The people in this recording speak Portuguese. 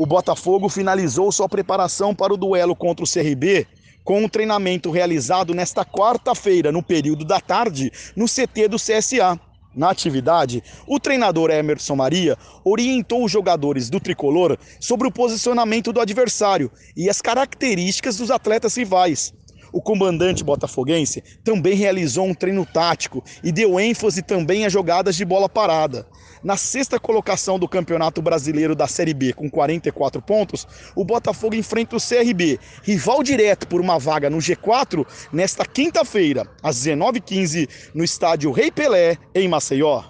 o Botafogo finalizou sua preparação para o duelo contra o CRB com um treinamento realizado nesta quarta-feira, no período da tarde, no CT do CSA. Na atividade, o treinador Emerson Maria orientou os jogadores do tricolor sobre o posicionamento do adversário e as características dos atletas rivais. O comandante botafoguense também realizou um treino tático e deu ênfase também a jogadas de bola parada. Na sexta colocação do Campeonato Brasileiro da Série B, com 44 pontos, o Botafogo enfrenta o CRB, rival direto por uma vaga no G4, nesta quinta-feira, às 19h15, no estádio Rei Pelé, em Maceió.